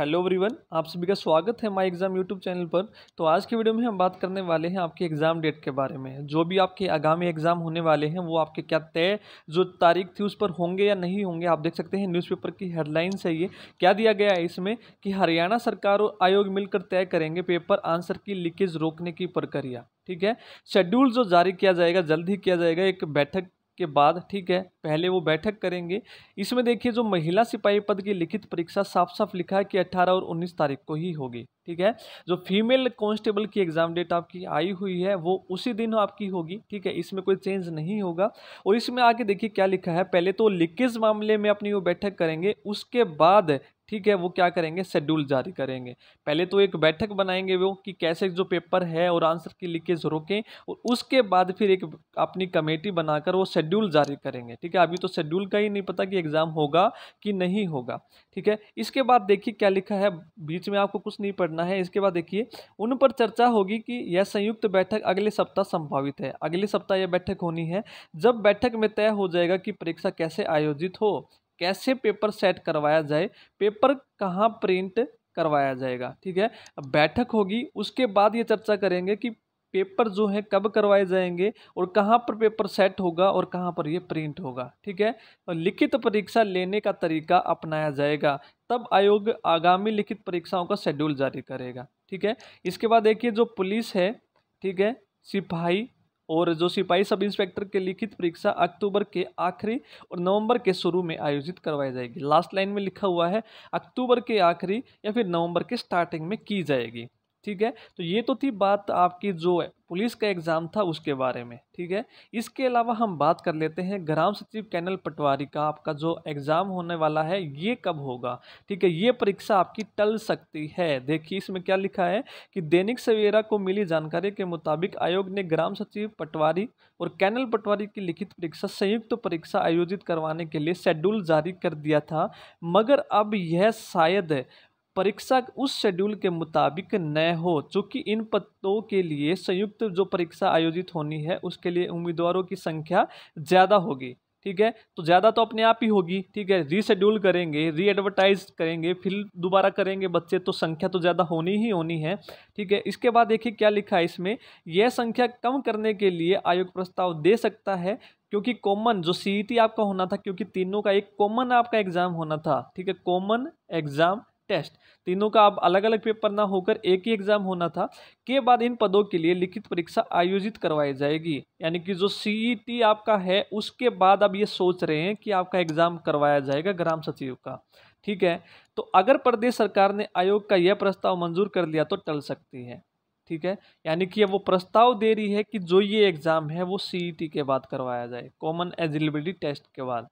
hello everyone आप सभी का स्वागत है माय एग्ज़ाम यूट्यूब चैनल पर तो आज की वीडियो में हम बात करने वाले हैं आपके एग्ज़ाम डेट के बारे में जो भी आपके आगामी एग्ज़ाम होने वाले हैं वो आपके क्या तय जो तारीख थी उस पर होंगे या नहीं होंगे आप देख सकते हैं न्यूज़पेपर की हेडलाइंस है ये क्या दिया गया है इसमें कि हरियाणा सरकार और आयोग मिलकर तय करेंगे पेपर आंसर की लीकेज रोकने की प्रक्रिया ठीक है शेड्यूल जो जारी किया जाएगा जल्द ही किया जाएगा एक बैठक के बाद ठीक है पहले वो बैठक करेंगे इसमें देखिए जो महिला सिपाही पद की लिखित परीक्षा साफ साफ लिखा है कि 18 और 19 तारीख को ही होगी ठीक है जो फीमेल कांस्टेबल की एग्ज़ाम डेट आपकी आई हुई है वो उसी दिन आपकी होगी ठीक है इसमें कोई चेंज नहीं होगा और इसमें आगे देखिए क्या लिखा है पहले तो लीकेज मामले में अपनी वो बैठक करेंगे उसके बाद ठीक है वो क्या करेंगे शेड्यूल जारी करेंगे पहले तो एक बैठक बनाएंगे वो कि कैसे जो पेपर है और आंसर की लीकेज रोकें और उसके बाद फिर एक अपनी कमेटी बनाकर वो शेड्यूल जारी करेंगे ठीक है अभी तो शेड्यूल का ही नहीं पता कि एग्ज़ाम होगा कि नहीं होगा ठीक है इसके बाद देखिए क्या लिखा है बीच में आपको कुछ नहीं पढ़ना है इसके बाद देखिए उन पर चर्चा होगी कि यह संयुक्त बैठक अगले सप्ताह संभावित है अगले सप्ताह यह बैठक होनी है जब बैठक में तय हो जाएगा कि परीक्षा कैसे आयोजित हो कैसे पेपर सेट करवाया जाए पेपर कहाँ प्रिंट करवाया जाएगा ठीक है बैठक होगी उसके बाद ये चर्चा करेंगे कि पेपर जो है कब करवाए जाएंगे और कहाँ पर पेपर सेट होगा और कहाँ पर ये प्रिंट होगा ठीक है लिखित परीक्षा लेने का तरीका अपनाया जाएगा तब आयोग आगामी लिखित परीक्षाओं का शेड्यूल जारी करेगा ठीक है इसके बाद देखिए जो पुलिस है ठीक है सिपाही और जो सिपाही सब इंस्पेक्टर के लिखित परीक्षा अक्टूबर के आखिरी और नवंबर के शुरू में आयोजित करवाई जाएगी लास्ट लाइन में लिखा हुआ है अक्टूबर के आखिरी या फिर नवंबर के स्टार्टिंग में की जाएगी ठीक है तो ये तो थी बात आपकी जो है पुलिस का एग्ज़ाम था उसके बारे में ठीक है इसके अलावा हम बात कर लेते हैं ग्राम सचिव कैनल पटवारी का आपका जो एग्ज़ाम होने वाला है ये कब होगा ठीक है ये परीक्षा आपकी टल सकती है देखिए इसमें क्या लिखा है कि दैनिक सवेरा को मिली जानकारी के मुताबिक आयोग ने ग्राम सचिव पटवारी और कैनल पटवारी की लिखित परीक्षा संयुक्त तो परीक्षा आयोजित करवाने के लिए शेड्यूल जारी कर दिया था मगर अब यह शायद परीक्षा उस शेड्यूल के मुताबिक न हो चूँकि इन पदों के लिए संयुक्त जो परीक्षा आयोजित होनी है उसके लिए उम्मीदवारों की संख्या ज़्यादा होगी ठीक है तो ज़्यादा तो अपने आप ही होगी ठीक है रीशेड्यूल करेंगे री एडवर्टाइज करेंगे फिर दोबारा करेंगे बच्चे तो संख्या तो ज़्यादा होनी ही होनी है ठीक है इसके बाद देखिए क्या लिखा है इसमें यह संख्या कम करने के लिए आयोग प्रस्ताव दे सकता है क्योंकि कॉमन जो सीईटी आपका होना था क्योंकि तीनों का एक कॉमन आपका एग्ज़ाम होना था ठीक है कॉमन एग्ज़ाम टेस्ट तीनों का अब अलग अलग पेपर ना होकर एक ही एग्जाम होना था के बाद इन पदों के लिए लिखित परीक्षा आयोजित करवाई जाएगी यानी कि जो सी e आपका है उसके बाद अब ये सोच रहे हैं कि आपका एग्जाम करवाया जाएगा ग्राम सचिव का ठीक है तो अगर प्रदेश सरकार ने आयोग का यह प्रस्ताव मंजूर कर लिया तो टल सकती है ठीक है यानी कि वो प्रस्ताव दे रही है कि जो ये एग्ज़ाम है वो सी e के बाद करवाया जाए कॉमन एलिजिबिलिटी टेस्ट के बाद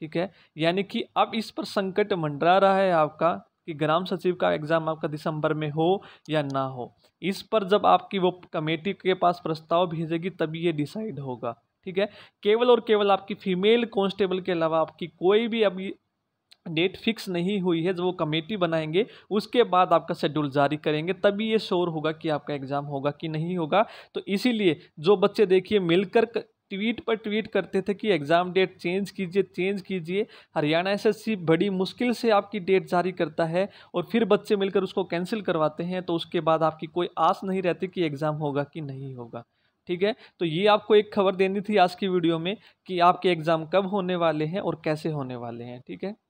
ठीक है यानी कि अब इस पर संकट मंडरा रहा है आपका कि ग्राम सचिव का एग्ज़ाम आपका दिसंबर में हो या ना हो इस पर जब आपकी वो कमेटी के पास प्रस्ताव भेजेगी तभी ये डिसाइड होगा ठीक है केवल और केवल आपकी फीमेल कॉन्स्टेबल के अलावा आपकी कोई भी अभी डेट फिक्स नहीं हुई है जब वो कमेटी बनाएंगे उसके बाद आपका शेड्यूल जारी करेंगे तभी ये शोर होगा कि आपका एग्ज़ाम होगा कि नहीं होगा तो इसीलिए जो बच्चे देखिए मिलकर ट्वीट पर ट्वीट करते थे कि एग्ज़ाम डेट चेंज कीजिए चेंज कीजिए हरियाणा एसएससी बड़ी मुश्किल से आपकी डेट जारी करता है और फिर बच्चे मिलकर उसको कैंसिल करवाते हैं तो उसके बाद आपकी कोई आस नहीं रहती कि एग्ज़ाम होगा कि नहीं होगा ठीक है तो ये आपको एक खबर देनी थी आज की वीडियो में कि आपके एग्ज़ाम कब होने वाले हैं और कैसे होने वाले हैं ठीक है